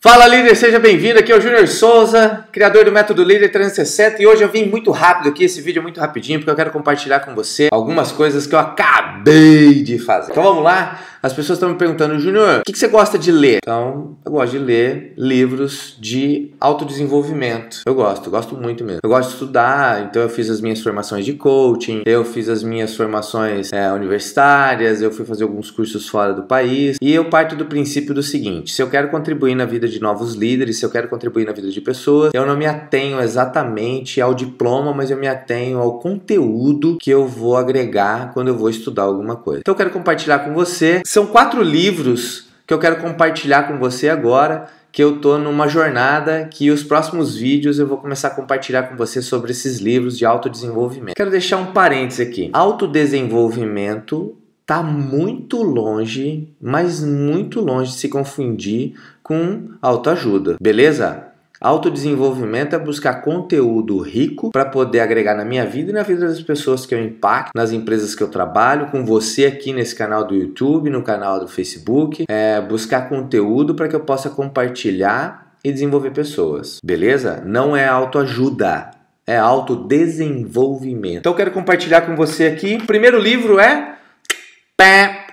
Fala líder, seja bem-vindo. Aqui é o Júnior Souza, criador do Método Líder 360, e hoje eu vim muito rápido aqui, esse vídeo é muito rapidinho, porque eu quero compartilhar com você algumas coisas que eu acabei de fazer. Então vamos lá? As pessoas estão me perguntando, Júnior, o que, que, você gosta de ler? Então, eu gosto de ler livros de autodesenvolvimento. Eu gosto, gosto muito mesmo. Eu gosto de estudar, então eu fiz as minhas formações de coaching, eu fiz as minhas formações é, universitárias, eu fui fazer alguns cursos fora do país, e eu parto do princípio do seguinte: se eu quero contribuir na vida vida de novos líderes, se eu quero contribuir na vida de pessoas, eu não me atenho exatamente ao diploma, mas eu me atenho ao conteúdo que eu vou agregar quando eu vou estudar alguma coisa. Então eu quero compartilhar com você. São quatro livros que eu quero compartilhar com você agora que eu tô numa jornada que os próximos vídeos eu vou começar a compartilhar com você sobre esses livros de autodesenvolvimento. Quero deixar um parênteses aqui. Autodesenvolvimento tá muito longe, mas muito longe de se confundir com autoajuda, beleza? Autodesenvolvimento é buscar conteúdo rico para poder agregar na minha vida e na vida das pessoas que eu impacto, nas empresas que eu trabalho, com você aqui nesse canal do YouTube, no canal do Facebook. É buscar conteúdo para que eu possa compartilhar e desenvolver pessoas, beleza? Não é autoajuda, é autodesenvolvimento. Então eu quero compartilhar com você aqui. O primeiro livro é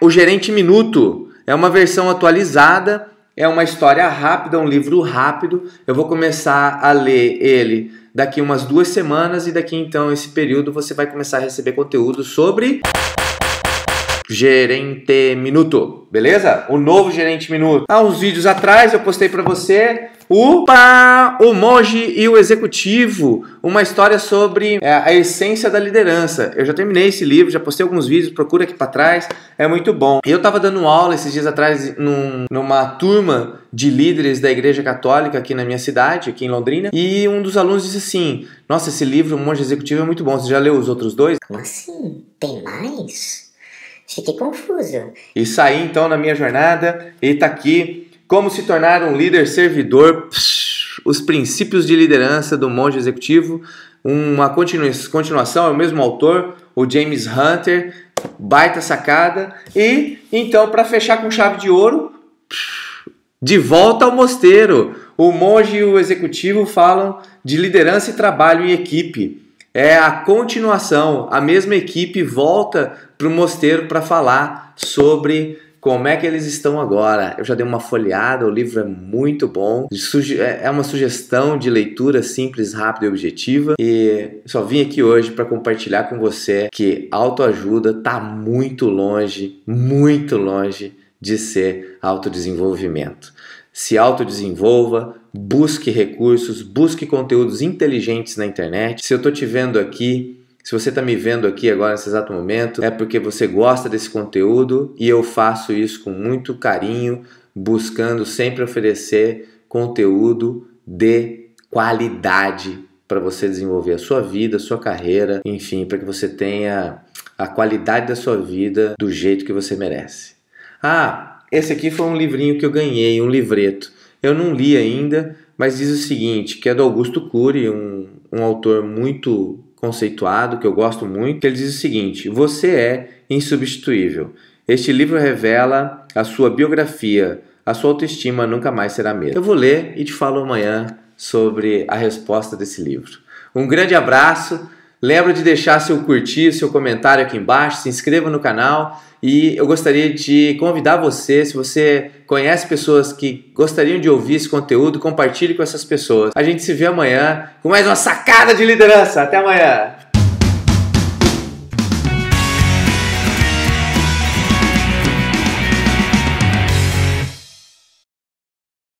O Gerente Minuto. É uma versão atualizada é uma história rápida, um livro rápido. Eu vou começar a ler ele daqui umas duas semanas e daqui então esse período você vai começar a receber conteúdo sobre Gerente Minuto, beleza? O novo Gerente Minuto. Há uns vídeos atrás eu postei para você o pá, o monge e o executivo, uma história sobre é, a essência da liderança. Eu já terminei esse livro, já postei alguns vídeos, procura aqui para trás, é muito bom. Eu estava dando aula esses dias atrás num, numa turma de líderes da Igreja Católica aqui na minha cidade, aqui em Londrina, e um dos alunos disse assim: "Nossa, esse livro, o monge executivo é muito bom. Você já leu os outros dois?" Como assim? Tem mais? Fiquei confuso. E saí então na minha jornada e tá aqui como se tornar um líder servidor, os princípios de liderança do monge executivo, uma continu continuação, é o mesmo autor, o James Hunter, baita sacada. E então para fechar com chave de ouro, de volta ao mosteiro. O monge e o executivo falam de liderança e trabalho em equipe é a continuação. A mesma equipe volta para o mosteiro para falar sobre como é que eles estão agora. Eu já dei uma folheada, o livro é muito bom. É, é uma sugestão de leitura simples, rápida e objetiva. E só vim aqui hoje para compartilhar com você que autoajuda está muito longe, muito longe de ser autodesenvolvimento. Se autodesenvolva, busque recursos, busque conteúdos inteligentes na internet. Se eu estou te vendo aqui, se você está me vendo aqui agora nesse exato momento, é porque você gosta desse conteúdo e eu faço isso com muito carinho, buscando sempre oferecer conteúdo de qualidade para você desenvolver a sua vida, a sua carreira, enfim, para que você tenha a qualidade da sua vida do jeito que você merece. Ah, esse aqui foi um livrinho que eu ganhei, um livreto. Eu não li ainda, mas diz o seguinte, que é do Augusto Cury, um, um autor muito conceituado, que eu gosto muito, que ele diz o seguinte, você é insubstituível. Este livro revela a sua biografia, a sua autoestima nunca mais será a mesma. Eu vou ler e te falo amanhã sobre a resposta desse livro. Um grande abraço. Lembra de deixar seu curtir, seu comentário aqui embaixo, se inscreva no canal e eu gostaria de convidar você, se você conhece pessoas que gostariam de ouvir esse conteúdo, compartilhe com essas pessoas. A gente se vê amanhã com mais uma sacada de liderança. Até amanhã.